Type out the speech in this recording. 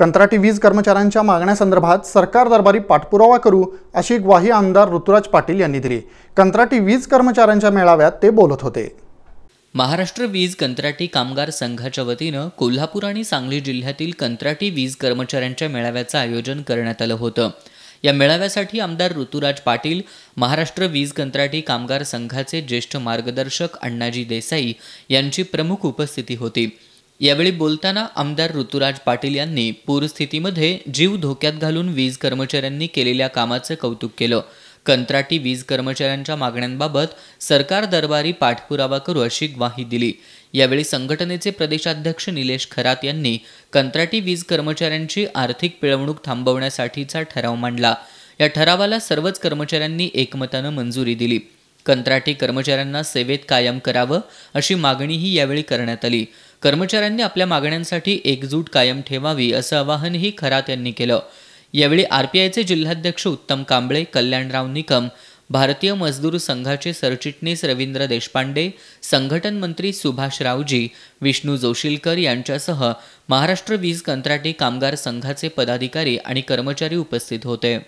कंत्राटी वीज कर्मचाऱ्यांच्या मागण्यासंदर्भात सरकार दरबारी पाठपुरावा करू अशी ग्वाही आमदार ऋतुराज पाटील यांनी दिली कंत्राटी वीज कर्मचाऱ्यांच्या मेळाव्यात ते बोलत होते महाराष्ट्र वीज कंत्राटी कामगार संघाच्या वतीनं कोल्हापूर आणि सांगली जिल्ह्यातील कंत्राटी वीज कर्मचाऱ्यांच्या मेळाव्याचं आयोजन करण्यात आलं होतं या मेळाव्यासाठी आमदार ऋतुराज पाटील महाराष्ट्र वीज कंत्राटी कामगार संघाचे ज्येष्ठ मार्गदर्शक अण्णाजी देसाई यांची प्रमुख उपस्थिती होती यावेळी बोलताना आमदार ऋतुराज पाटील यांनी पूरस्थितीमध्ये जीव धोक्यात घालून वीज कर्मचाऱ्यांनी केलेल्या कामाचं कौतुक केलं कंत्राटी वीज कर्मचाऱ्यांच्या मागण्यांबाबत सरकार दरबारी पाठपुरावा करू अशी ग्वाही दिली यावेळी संघटनेचे प्रदेशाध्यक्ष निलेश खरात यांनी कंत्राटी वीज कर्मचाऱ्यांची आर्थिक पिळवणूक थांबवण्यासाठीचा ठराव मांडला या ठरावाला सर्वच कर्मचाऱ्यांनी एकमतानं मंजुरी दिली कंत्राटी कर्मचाऱ्यांना सेवेत कायम करावं अशी मागणीही यावेळी करण्यात आली कर्मचाऱ्यांनी आपल्या मागण्यांसाठी एकजूट कायम ठेवावी असं आवाहनही खरात यांनी केलं यावेळी आरपीआयचे जिल्हाध्यक्ष उत्तम कांबळे कल्याणराव निकम भारतीय मजदूर संघाचे सरचिटणीस रवींद्र देशपांडे संघटन मंत्री सुभाष रावजी विष्णू जोशीलकर यांच्यासह महाराष्ट्र वीज कंत्राटी कामगार संघाचे पदाधिकारी आणि कर्मचारी उपस्थित होते